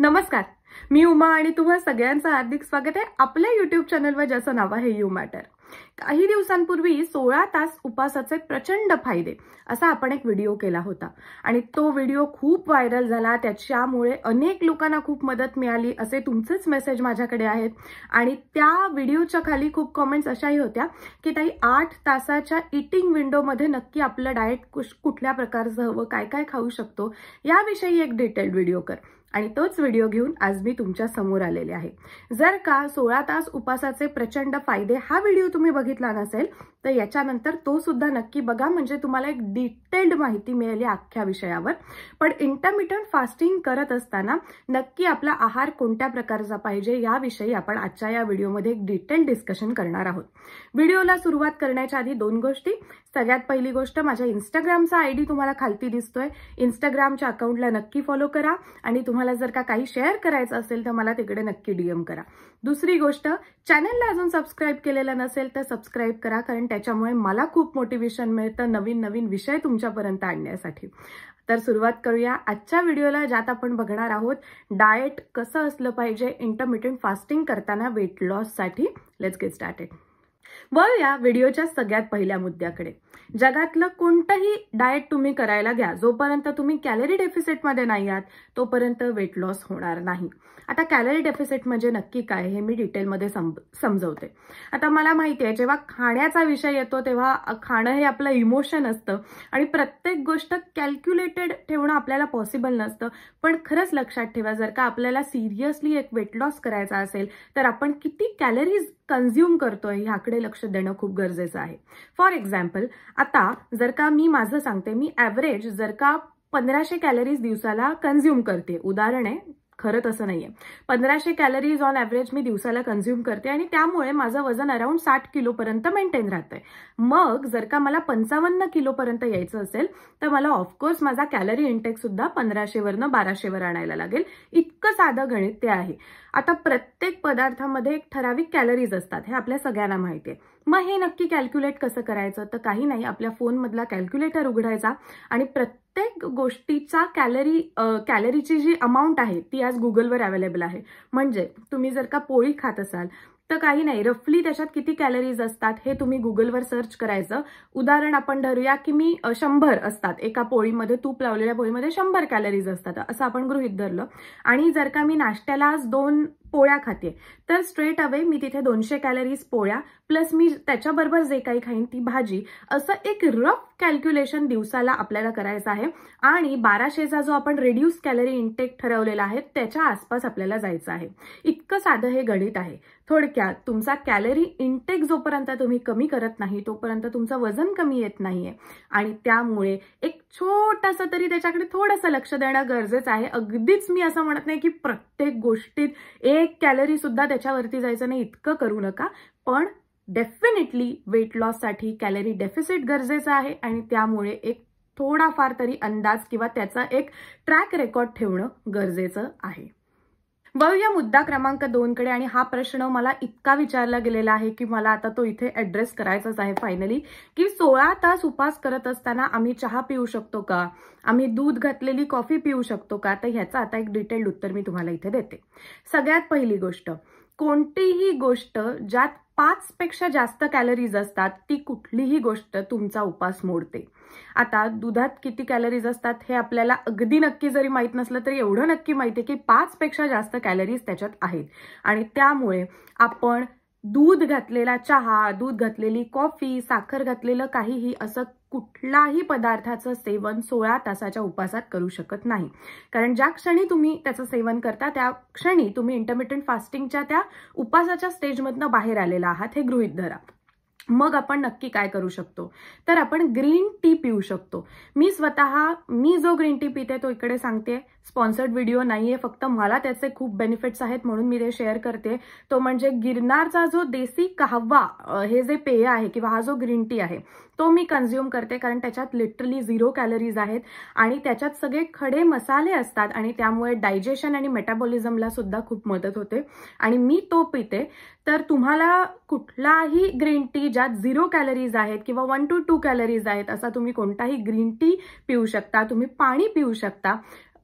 नमस्कार मी उमा आणि तुम्हा सगळ्यांचं हार्दिक स्वागत आहे आपल्या युट्यूब चॅनलवर ज्याचं नाव आहे यू मॅटर काही दिवसांपूर्वी सोळा तास उपासाचे प्रचंड फायदे असा आपण एक व्हिडिओ केला होता आणि तो व्हिडिओ खूप व्हायरल झाला त्याच्यामुळे अनेक लोकांना खूप मदत मिळाली असे तुमचेच मेसेज माझ्याकडे आहेत आणि त्या व्हिडिओच्या खाली खूप कॉमेंट्स अशाही होत्या की ताई आठ तासाच्या इटिंग विंडोमध्ये नक्की आपलं डाएट कुठल्या प्रकारचं हवं काय काय खाऊ शकतो याविषयी एक डिटेल्ड व्हिडिओ कर आणि तोच व्हिडिओ घेऊन आज मी तुमच्या समोर आलेले आहे जर का सोळा तास उपासाचे प्रचंड फायदे हा व्हिडिओ तुम्ही बघितला नसेल तर याच्यानंतर तो सुद्धा नक्की बघा म्हणजे तुम्हाला एक डिटेल्ड माहिती मिळेल अख्ख्या विषयावर पण इंटरमिटंट फास्टिंग करत असताना नक्की आपला आहार कोणत्या प्रकारचा पाहिजे याविषयी आपण आजच्या या व्हिडिओमध्ये एक डिटेल डिस्कशन करणार आहोत व्हिडिओला सुरुवात करण्याच्या आधी दोन गोष्टी सगळ्यात पहिली गोष्ट माझ्या इंस्टाग्रामचा आय डी तुम्हाला खालती दिसतोय इंस्टाग्रामच्या अकाउंटला नक्की फॉलो करा आणि तुम्हाला जर का काही शेअर करायचं असेल तर मला तिकडे नक्की डीएम करा दुसरी गोष्ट चॅनलला अजून सबस्क्राईब केलेलं नसेल तर सबस्क्राईब करा कारण त्याच्यामुळे मला खूप मोटिवेशन मिळतं नवीन नवीन विषय तुमच्यापर्यंत आणण्यासाठी तर सुरुवात करूया आजच्या व्हिडिओला ज्यात आपण बघणार आहोत डाएट कसं असलं पाहिजे इंटरमिडियंट फास्टिंग करताना वेट लॉससाठी लेट्स गेट स्टार्टेड या व्हिडिओच्या सगळ्यात पहिल्या मुद्द्याकडे जगातलं कोणतंही डाएट तुम्ही करायला घ्या जोपर्यंत तुम्ही कॅलरी डेफिसिटमध्ये नाही आहात तोपर्यंत वेट लॉस होणार नाही आता कॅलरी डेफिसिट म्हणजे नक्की काय हे मी डिटेलमध्ये समजवते आता मला माहिती आहे जेव्हा खाण्याचा विषय येतो तेव्हा खाणं हे आपलं इमोशन असतं आणि प्रत्येक गोष्ट कॅल्क्युलेटेड ठेवणं आपल्याला पॉसिबल नसतं पण खरंच लक्षात ठेवा जर का आपल्याला सिरियसली एक वेट लॉस करायचा असेल तर आपण किती कॅलरीज कन्झ्युम करतोय ह्याकडे लक्ष देणं खूप गरजेचं आहे फॉर एक्झाम्पल आता जर का मी माझं सांगते मी ॲव्हरेज जर का पंधराशे कॅलरीज दिवसाला कन्झ्युम करते उदाहरण आहे खरं तसं नाहीये पंधराशे कॅलरीज ऑन एव्हरेज मी दिवसाला कन्झ्युम करते आणि त्यामुळे माझं वजन अराउंड साठ किलोपर्यंत मेंटेन राहतंय मग जर का मला पंचावन्न किलोपर्यंत यायचं असेल तर मला ऑफकोर्स माझा कॅलरी इंटेक सुद्धा पंधराशेवरनं बाराशेवर आणायला लागेल इतकं साधं गणित ते आहे आता प्रत्येक पदार्थामध्ये एक ठराविक कॅलरीज असतात हे आपल्या सगळ्यांना माहिती आहे मग हे नक्की कॅल्क्युलेट कसं करायचं तर काही नाही आपल्या फोनमधला कॅल्क्युलेटर उघडायचा आणि प्रत्येक गोष्टीचा कॅलरी कॅलरीची जी अमाऊंट आहे ती आज गुगलवर अवेलेबल आहे म्हणजे तुम्ही जर का पोळी खात असाल तर काही नाही रफली त्याच्यात किती कॅलरीज असतात हे तुम्ही गुगलवर सर्च करायचं उदाहरण आपण धरूया की मी शंभर असतात एका पोळीमध्ये तूप लावलेल्या पोळीमध्ये शंभर कॅलरीज असतात असं आपण गृहित धरलं आणि जर का मी नाश्त्याला आज दोन पोळ्या खाते तर स्ट्रेट अवे मी तिथे दोनशे कॅलरीज पोळ्या प्लस मी त्याच्याबरोबर जे काही खाईन ती भाजी असं एक रफ कॅल्क्युलेशन दिवसाला आपल्याला करायचं आहे आणि बाराशेचा जो आपण रिड्यूस कॅलरी इंटेक ठरवलेला आहे त्याच्या आसपास आपल्याला जायचं आहे इतकं साधं हे गणित आहे थोडक्यात तुमचा कॅलरी इंटेक जोपर्यंत तुम्ही कमी करत नाही तोपर्यंत तुमचं वजन कमी येत नाहीये आणि त्यामुळे एक छोटासा तरी त्याच्याकडे थोडंसं लक्ष देणं गरजेचं आहे अगदीच मी असं म्हणत नाही की प्रत्येक गोष्टीत एक कॅलरी सुद्धा त्याच्यावरती जायचं नाही इतकं करू नका पण डेफिनेटली वेट लॉससाठी कॅलरी डेफिसिट गरजेचं आहे आणि त्यामुळे एक थोडाफार तरी अंदाज किंवा त्याचा एक ट्रॅक रेकॉर्ड ठेवणं गरजेचं आहे वळूया मुद्दा क्रमांक दोनकडे आणि हा प्रश्न मला इतका विचारला गेलेला आहे की मला आता तो इथे ऍड्रेस करायचाच आहे फायनली की सोळा तास उपास करत असताना आम्ही चहा पिऊ शकतो का आम्ही दूध घातलेली कॉफी पिऊ शकतो का तर ह्याचं आता एक डिटेल्ड उत्तर मी तुम्हाला इथे देते सगळ्यात पहिली गोष्ट कोणतीही गोष्ट ज्यात पाच पेक्षा जास्त कॅलरीज असतात ती कुठलीही गोष्ट तुमचा उपास मोडते आता दुधात किती कॅलरीज असतात हे आपल्याला अगदी नक्की जरी माहीत नसलं तरी एवढं नक्की माहिती आहे की पाच पेक्षा जास्त कॅलरीज त्याच्यात आहेत आणि त्यामुळे आपण दूध घातलेला चहा दूध घातलेली कॉफी साखर घातलेलं काहीही असं कुठलाही पदार्थाचं सेवन सोळा तासाच्या उपासात करू शकत नाही कारण ज्या क्षणी तुम्ही त्याचं सेवन करता त्या क्षणी तुम्ही इंटरमिटियंट फास्टिंगच्या त्या उपासाच्या स्टेजमधनं बाहेर आलेला आहात हे गृहित धरा मग आपण नक्की काय करू शकतो तर आपण ग्रीन टी पिऊ शकतो मी स्वतः मी जो ग्रीन टी पिते तो इकडे सांगते स्पॉन्सर्ड व्हिडिओ नाहीये फक्त मला त्याचे खूप बेनिफिट्स आहेत म्हणून मी ते शेअर करते तो म्हणजे गिरनारचा जो देसी काहवा हे जे पेय आहे किंवा हा जो ग्रीन टी आहे तो मी कन्झ्युम करते कारण त्याच्यात लिटरली झिरो कॅलरीज आहेत आणि त्याच्यात सगळे खडे मसाले असतात आणि त्यामुळे डायजेशन आणि मेटाबॉलिझमला सुद्धा खूप मदत होते आणि मी तो पिते तर तुम्हाला कुठलाही ग्रीन टी ज्यात झिरो कॅलरीज आहेत किंवा वन टू टू कॅलरीज आहेत असा तुम्ही कोणताही ग्रीन टी पिऊ शकता तुम्ही पाणी पिऊ शकता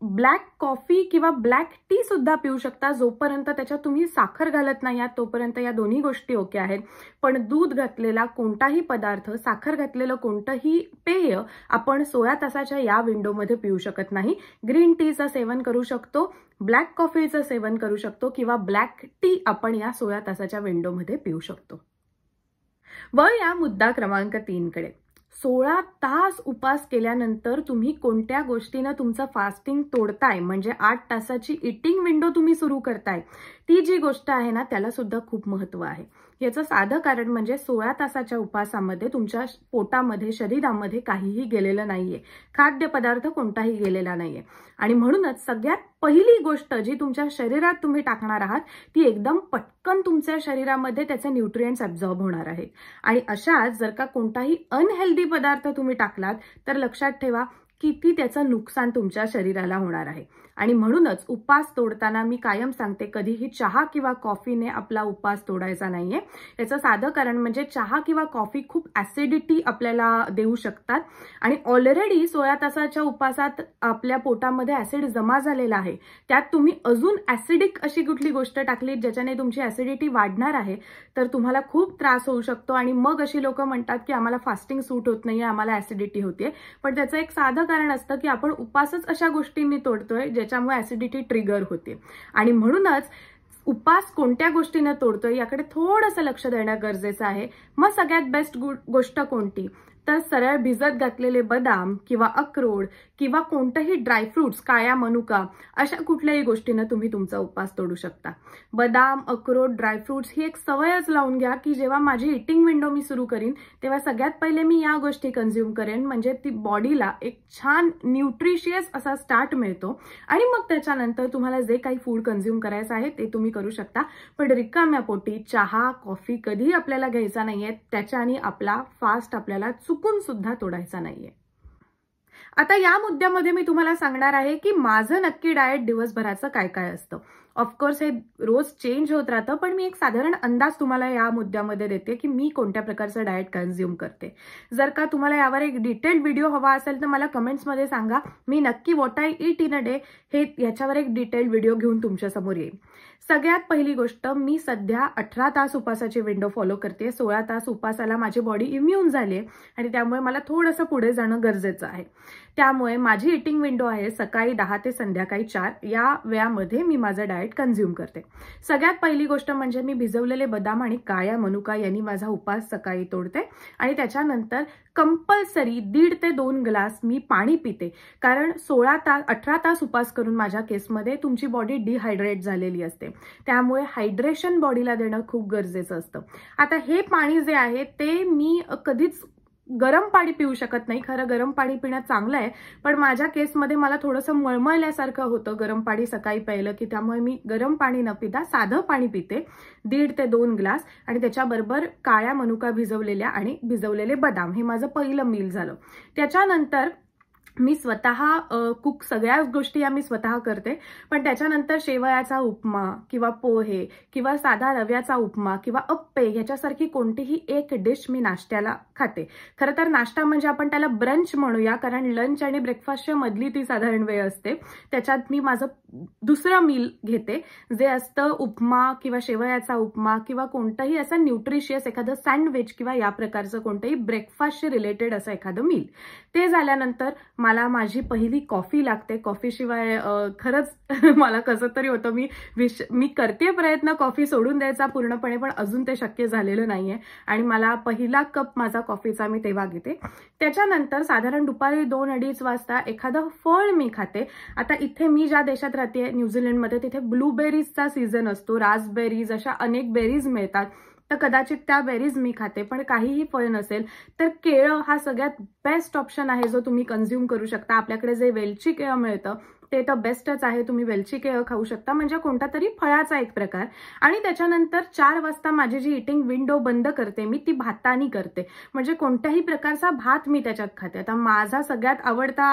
ब्लॅक कॉफी किंवा ब्लॅक टी सुद्धा पिऊ शकता जोपर्यंत त्याच्यात तुम्ही साखर घालत नाही आहात तोपर्यंत या दोन्ही गोष्टी ओके आहेत पण दूध घातलेला कोणताही पदार्थ साखर घातलेलं कोणतंही पेय आपण सोळा तासाच्या या विंडोमध्ये पिऊ शकत नाही ग्रीन टीचं सेवन करू शकतो ब्लॅक कॉफीचं सेवन करू शकतो किंवा ब्लॅक टी आपण या सोळा तासाच्या विंडोमध्ये पिऊ शकतो व या मुद्दा क्रमांक तीनकडे सोळा तास उपास केल्यानंतर तुम्ही कोणत्या गोष्टीनं तुमचं फास्टिंग तोडताय म्हणजे आठ तासाची इटिंग विंडो तुम्ही सुरू करताय ती जी गोष्ट आहे ना त्याला सुद्धा खूप महत्व आहे याचं साधं कारण म्हणजे सोळा तासाच्या उपवासामध्ये तुमच्या पोटामध्ये शरीरामध्ये काहीही गेलेलं नाहीये खाद्यपदार्थ कोणताही गेलेला नाहीये आणि म्हणूनच सगळ्यात पहिली गोष्ट जी तुमच्या शरीरात तुम्ही टाकणार आहात ती एकदम पटकन तुमच्या शरीरामध्ये त्याचे न्यूट्रिएंट्स ऍब्झॉर्ब होणार आहेत आणि अशाच जर का कोणताही अनहेल्दी पदार्थ तुम्ही टाकलात तर लक्षात ठेवा किती त्याचं नुकसान तुमच्या शरीराला होणार आहे आणि म्हणूनच उपास तोडताना मी कायम सांगते कधीही चहा किंवा कॉफीने आपला उपास तोडायचा नाहीये याचं साधं कारण म्हणजे चहा किंवा कॉफी खूप ऍसिडिटी आपल्याला देऊ शकतात आणि ऑलरेडी सोळा तासाच्या उपासात आपल्या पोटामध्ये ऍसिड जमा झालेला आहे त्यात तुम्ही अजून ऍसिडिक अशी कुठली गोष्ट टाकली ज्याच्याने तुमची ऍसिडिटी वाढणार आहे तर तुम्हाला खूप त्रास होऊ शकतो आणि मग अशी लोक म्हणतात की आम्हाला फास्टिंग सूट होत नाहीये आम्हाला ऍसिडिटी होते पण त्याचं एक साधं कारण असतं की आपण उपासच अशा गोष्टींनी तोडतोय ज्याच्या त्याच्यामुळे ऍसिडिटी ट्रिगर होते आणि म्हणूनच उपास कोणत्या गोष्टीनं तोडतोय याकडे थोडंसं लक्ष देणं गरजेचं आहे मग सगळ्यात बेस्ट गोष्ट कोणती तर सरळ भिजत घातलेले बदाम किंवा अक्रोड किंवा कोणतंही ड्रायफ्रुट्स काळ्या मनुका अशा कुठल्याही गोष्टीनं तुम्ही तुमचा उपवास तोडू शकता बदाम अक्रोड ड्रायफ्रुट्स ही एक सवयच लावून घ्या की जेव्हा माझी इटिंग विंडो मी सुरू करीन तेव्हा सगळ्यात पहिले मी या गोष्टी कन्झ्युम करेन म्हणजे ती बॉडीला एक छान न्यूट्रिशियस असा स्टार्ट मिळतो आणि मग त्याच्यानंतर तुम्हाला जे काही फूड कन्झ्युम करायचं आहे ते तुम्ही करू शकता पण रिकाम्या पोटी चहा कॉफी कधीही आपल्याला घ्यायचा नाहीये त्याच्याने आपला फास्ट आपल्याला चुकून सुद्धा तोडायचा नाहीये आता या मुद्द्यामध्ये मी तुम्हाला सांगणार आहे की माझं नक्की डाएट दिवसभराचं काय काय असतं ऑफकोर्स हे रोज चेंज होत राहतं पण मी एक साधारण अंदाज तुम्हाला या मुद्द्यामध्ये देते की मी कोणत्या प्रकारचं डाएट कन्झ्युम करते जर का तुम्हाला यावर एक डिटेल्ड व्हिडिओ हवा असेल तर मला कमेंट्समध्ये सांगा मी नक्की what I eat in a day हे याच्यावर एक डिटेल्ड व्हिडिओ घेऊन तुमच्यासमोर येईल सगळ्यात पहिली गोष्ट मी सध्या अठरा तास उपासाची विंडो फॉलो करते सोळा तास उपासाला माझी बॉडी इम्युन झाली आहे आणि त्यामुळे मला थोडंसं पुढे जाणं गरजेचं आहे त्यामुळे माझी इटिंग विंडो आहे सकाळी दहा ते संध्याकाळी चार या वेळामध्ये मी माझं डाएट डाएट कन्झ्युम करते सगळ्यात पहिली गोष्ट म्हणजे मी भिजवलेले बदाम आणि काळ्या मनुका यांनी माझा उपास सकाळी तोडते आणि त्याच्यानंतर कंपल्सरी दीड ते दोन ग्लास मी पाणी पिते कारण सोळा तास अठरा तास उपास करून माझ्या केसमध्ये तुमची बॉडी डिहायड्रेट झालेली असते त्यामुळे हायड्रेशन बॉडीला देणं खूप गरजेचं असतं आता हे पाणी जे आहे ते मी कधीच गरम पाणी पिऊ शकत नाही खरं गरम पाणी पिणं चांगलं आहे पण माझ्या केसमध्ये मला थोडंसं मळमळल्यासारखं होतं गरम पाणी सकाळी प्यायलं की त्यामुळे मी गरम पाणी न पिता साधं पाणी पिते दीड ते दोन ग्लास आणि त्याच्याबरोबर काळ्या मनुका भिजवलेल्या आणि भिजवलेले बदाम हे माझं पहिलं मील झालं त्याच्यानंतर मी स्वतः कुक सगळ्या गोष्टी या मी स्वतः करते पण त्याच्यानंतर शेवयाचा उपमा किंवा पोहे किंवा साधा रव्याचा उपमा किंवा अप्पे ह्याच्यासारखी कोणतीही एक डिश मी नाश्त्याला खाते खरं तर नाश्ता म्हणजे आपण त्याला ब्रंच म्हणूया कारण लंच आणि ब्रेकफास्टच्या मधली ती साधारण वेळ असते त्याच्यात मी माझं दुसरं मील घेते जे असतं उपमा किंवा शेवयाचा उपमा किंवा कोणतंही असं न्यूट्रिशियस एखादं सँडविच किंवा या प्रकारचं कोणतंही ब्रेकफास्टशी रिलेटेड असं एखादं मील ते झाल्यानंतर मला माझी पहिली कॉफी लागते कॉफीशिवाय खरंच मला कसं तरी होतं मी विश मी करते प्रयत्न कॉफी सोडून द्यायचा पूर्णपणे पण अजून ते शक्य झालेलं नाहीये आणि मला पहिला कप माझा कॉफीचा मी तेव्हा घेते त्याच्यानंतर साधारण दुपारी दोन अडीच वाजता एखादं फळ मी खाते आता इथे मी ज्या देशात राहते न्यूझीलंडमध्ये तिथे ब्लूबेरीजचा सीझन असतो रासबेरीज अशा अनेक बेरीज मिळतात तर कदाचित त्या बेरीज मी खाते पण काहीही फळ नसेल तर केळं हा सगळ्यात बेस्ट ऑप्शन आहे जो तुम्ही कन्झ्युम करू शकता आपल्याकडे जे वेलची केळं मिळतं ते तर बेस्टच आहे तुम्ही वेलची केळं खाऊ शकता म्हणजे कोणता तरी फळाचा एक प्रकार आणि त्याच्यानंतर चार वाजता माझी जी इटिंग विंडो बंद करते मी ती भातानी करते म्हणजे कोणत्याही प्रकारचा भात मी त्याच्यात खाते आता माझा सगळ्यात आवडता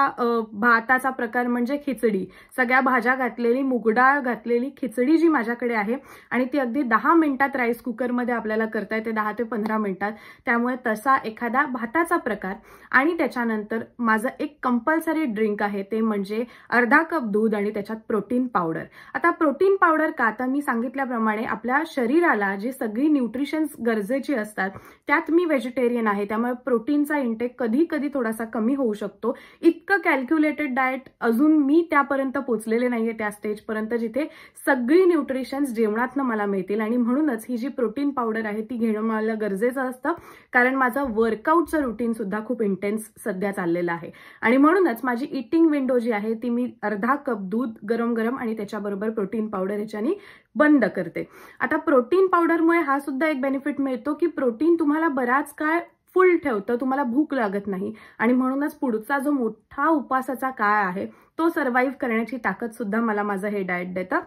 भाताचा प्रकार म्हणजे खिचडी सगळ्या भाज्या घातलेली मुगडाळ घातलेली खिचडी जी माझ्याकडे आहे आणि ती अगदी दहा मिनिटात राईस कुकरमध्ये आपल्याला करता येते दहा ते पंधरा मिनिटात त्यामुळे तसा एखादा भाताचा प्रकार आणि त्याच्यानंतर माझं एक कंपल्सरी ड्रिंक आहे ते म्हणजे अर्धा कप दूध आणि त्याच्यात प्रोटीन पावडर आता प्रोटीन पावडर का आता मी सांगितल्याप्रमाणे आपल्या शरीराला जे सगळी न्यूट्रिशन्स गरजेची असतात त्यात मी व्हेजिटेरियन आहे त्यामुळे प्रोटीनचा इंटेक कधी कधी थोडासा कमी होऊ शकतो इतकं कॅल्क्युलेटेड डाएट अजून मी त्यापर्यंत पोचलेले नाहीये त्या स्टेजपर्यंत जिथे सगळी न्यूट्रिशन्स जेवणातनं मला मिळतील आणि म्हणूनच ही जी प्रोटीन पावडर आहे ती घेणं मला गरजेचं असतं कारण माझं वर्कआउटचं रुटीन सुद्धा खूप इंटेन्स सध्या चाललेलं आहे आणि म्हणूनच माझी इटिंग विंडो जी आहे ती मी अर्धा कप दूध गरम गरम आणि त्याच्याबरोबर प्रोटीन पावडर याच्याने बंद करते आता प्रोटीन पावडरमुळे हा सुद्धा एक बेनिफिट मिळतो की प्रोटीन तुम्हाला बराच काळ फुल ठेवतं तुम्हाला भूक लागत नाही आणि म्हणूनच पुढचा जो मोठा उपासाचा काळ आहे तो सर्वाईव्ह करण्याची ताकद सुद्धा मला माझं हे डाएट देतं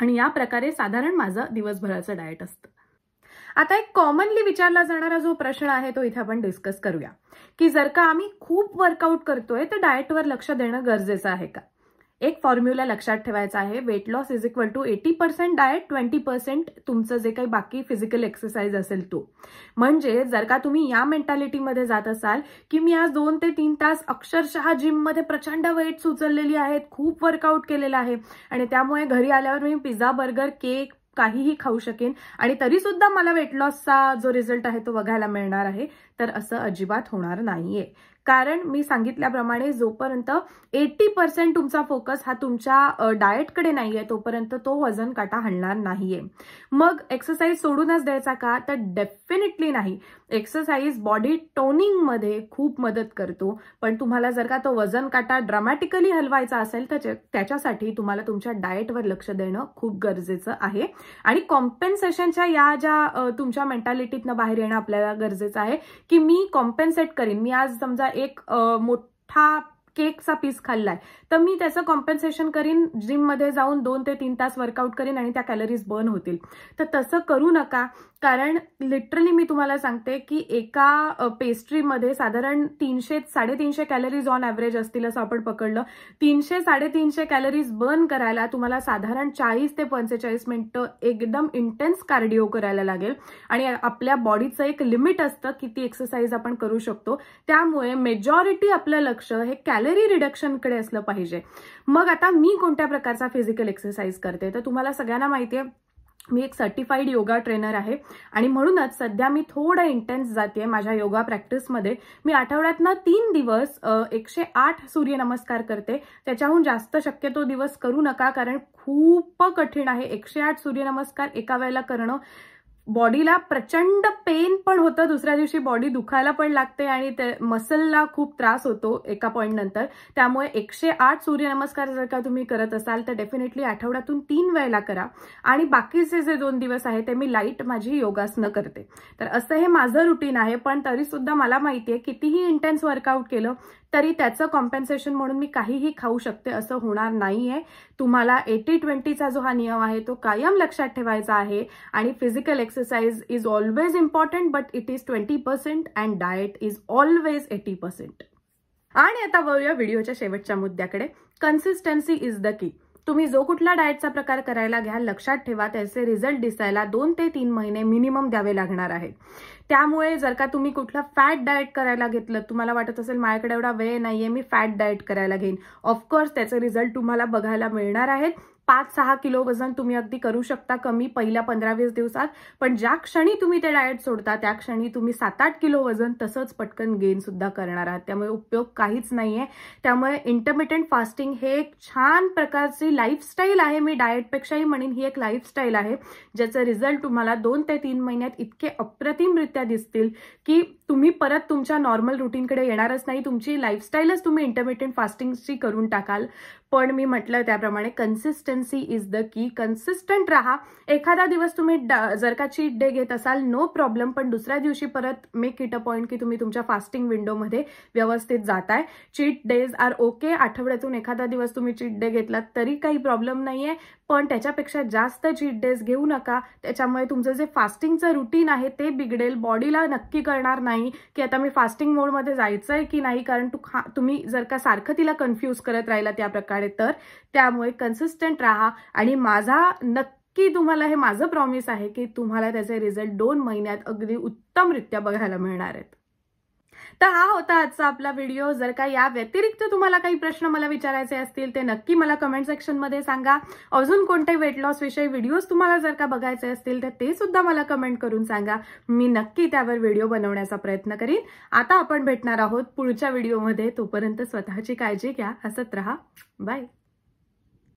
आणि या प्रकारे साधारण माझं दिवसभराचं डाएट असतं आता एक कॉमनली विचारला जाणारा जो प्रश्न आहे तो इथे आपण डिस्कस करूया की जर का आम्ही खूप वर्कआउट करतोय तर डाएटवर लक्ष देणं गरजेचं आहे का एक फॉर्म्युला लक्षात ठेवायचा आहे weight loss is equal to eighty percent diet twenty percent तुमचं जे काही बाकी फिजिकल एक्सरसाइज असेल तो म्हणजे जर का तुम्ही या मेंटॅलिटीमध्ये जात असाल की मी आज दोन ते तीन तास अक्षरशः मध्ये प्रचंड वेट सुचललेली आहेत खूप वर्कआउट केलेला आहे आणि त्यामुळे घरी आल्यावर मी पिझ्झा बर्गर केक काहीही खाऊ शकेन आणि तरी सुद्धा मला वेट लॉसचा जो रिझल्ट आहे तो बघायला मिळणार आहे तर असं अजिबात होणार नाहीये कारण मी सांगितल्याप्रमाणे जोपर्यंत एटी पर्सेंट तुमचा फोकस हा तुमच्या डाएटकडे नाहीये तोपर्यंत तो वजन काटा हलणार नाहीये मग एक्सरसाइज सोडूनच द्यायचा का तर डेफिनेटली नाही एक्सरसाइज बॉडी टोनिंग मध्ये खूप मदत करतो पण तुम्हाला जर का तो वजन काटा ड्रामॅटिकली हलवायचा असेल तर त्याच्यासाठी तुम्हाला तुमच्या डाएटवर लक्ष देणं खूप गरजेचं आहे आणि कॉम्पेन्सेशनच्या या ज्या तुमच्या मेंटॅलिटीतनं बाहेर येणं आपल्याला गरजेचं आहे की मी कॉम्पेन्सेट करीन मी आज समजा एक मोठा केकचा पीस खाल्लाय तर मी त्याचं कॉम्पन्सेशन करीन जिममध्ये जाऊन दोन ते तीन तास वर्कआउट करीन आणि त्या कॅलरीज बर्न होतील तर तसं करू नका कारण लिटरली मी तुम्हाला सांगते की एका पेस्ट्रीमध्ये साधारण तीनशे साडेतीनशे कॅलरीज ऑन ॲव्हरेज असतील असं आपण पकडलं तीनशे साडेतीनशे कॅलरीज बर्न करायला तुम्हाला साधारण चाळीस ते पंचेचाळीस मिनिटं एकदम इंटेन्स कार्डिओ करायला लागेल आणि आपल्या बॉडीचं एक लिमिट असतं किती एक्सरसाइज आपण करू शकतो त्यामुळे मेजॉरिटी आपलं लक्ष हे कॅलरी रिडक्शनकडे असलं पाहिजे मग आता मी कोणत्या प्रकारचा फिजिकल एक्सरसाइज करते तर तुम्हाला सगळ्यांना माहिती आहे मी एक सर्टिफाईड योगा ट्रेनर आहे आणि म्हणूनच सध्या मी थोडं इंटेन्स जाते माझ्या योगा प्रॅक्टिसमध्ये मी आठवड्यातनं तीन दिवस एकशे आठ सूर्यनमस्कार करते त्याच्याहून जास्त शक्यतो दिवस करू नका कारण खूप कठीण आहे एकशे आठ सूर्यनमस्कार एका वेळेला करणं बॉडीला प्रचंड पेन पण होतं दुसऱ्या दिवशी बॉडी दुखायला पण लागते आणि ते मसलला खूप त्रास होतो एका पॉईंट नंतर त्यामुळे एकशे आठ सूर्यनमस्कार जर का तुम्ही करत असाल तर डेफिनेटली आठवड्यातून तीन वेळेला करा आणि बाकीचे जे दोन दिवस आहे ते मी लाईट माझी योगासनं करते तर असं हे माझं रुटीन आहे पण तरीसुद्धा मला माहिती आहे कितीही इंटेन्स वर्कआउट केलं तरी त्याचं कॉम्पन्सेशन म्हणून मी काहीही खाऊ शकते असं होणार नाहीये तुम्हाला एटी ट्वेंटीचा जो हा नियम आहे तो कायम लक्षात ठेवायचा आहे आणि physical exercise is always important but it is twenty percent and diet is always eighty percent आणि आता वळूया व्हिडिओच्या शेवटच्या मुद्द्याकडे कन्सिस्टन्सी इज द की तुम्ही जो कुठला डाएटचा प्रकार करायला घ्या लक्षात ठेवा त्याचे रिझल्ट दिसायला दोन ते तीन महिने मिनिमम द्यावे लागणार आहेत त्यामुळे जर का तुम्ही कुठला फॅट डाएट करायला घेतलं तुम्हाला वाटत असेल माझ्याकडे एवढा वेळ नाहीये मी फॅट डाएट करायला घेईन ऑफकोर्स त्याचे रिझल्ट तुम्हाला बघायला मिळणार आहेत पाच सहा किलो वजन तुम्ही अगदी करू शकता कमी पहिल्या पंधरा वीस दिवसात पण ज्या क्षणी तुम्ही ते डाएट सोडता त्या क्षणी तुम्ही सात आठ किलो वजन तसंच पटकन गेन सुद्धा करणार आहात त्यामुळे उपयोग काहीच नाहीये त्यामुळे इंटरमिटंट फास्टिंग हे एक छान प्रकारची लाईफस्टाईल आहे मी डाएटपेक्षाही म्हणेन ही एक लाईफस्टाईल आहे ज्याचे रिझल्ट तुम्हाला दोन ते तीन महिन्यात इतके अप्रतिमरित्या दिसतील की तुम्ही परत तुमच्या नॉर्मल रुटीनकडे येणारच नाही तुमची लाईफस्टाईलच तुम्ही इंटरमिटंट फास्टिंगची करून टाकाल पण मी म्हटलं त्याप्रमाणे consistency is the key consistent राहा एखादा दिवस तुम्ही जर का चीट डे घेत असाल नो प्रॉब्लेम पण दुसऱ्या दिवशी परत मेक इट अ पॉईंट की तुम्ही तुमच्या फास्टिंग विंडोमध्ये व्यवस्थित जाताय चीट डेज आर ओके आठवड्यातून एखादा दिवस तुम्ही चीट डे घेतलात तरी काही प्रॉब्लेम नाहीये पण त्याच्यापेक्षा जास्त चीट डेज घेऊ नका त्याच्यामुळे तुमचं जे फास्टिंगचं रुटीन आहे ते बिघडेल बॉडीला नक्की करणार नाही की आता मी फास्टिंग मोडमध्ये जायचं आहे की नाही कारण तुम्ही जर का सारखं तिला कन्फ्यूज करत राहिला त्या प्रकारे तर त्यामुळे कन्सिस्टंट राहा आणि माझा नक्की तुम्हाला हे माझं प्रॉमिस आहे की तुम्हाला त्याचे रिझल्ट दोन महिन्यात अगदी उत्तमरित्या बघायला मिळणार आहेत तर हा होता आजचा आपला व्हिडिओ जर का या व्यतिरिक्त तुम्हाला काही प्रश्न मला विचारायचे असतील ते नक्की मला कमेंट सेक्शनमध्ये सांगा अजून कोणते वेट लॉस विषयी व्हिडिओज तुम्हाला जर का बघायचे असतील तर ते सुद्धा मला कमेंट करून सांगा मी नक्की त्यावर व्हिडिओ बनवण्याचा प्रयत्न करीन आता आपण भेटणार आहोत पुढच्या व्हिडिओमध्ये तोपर्यंत स्वतःची काळजी घ्या हसत राहा बाय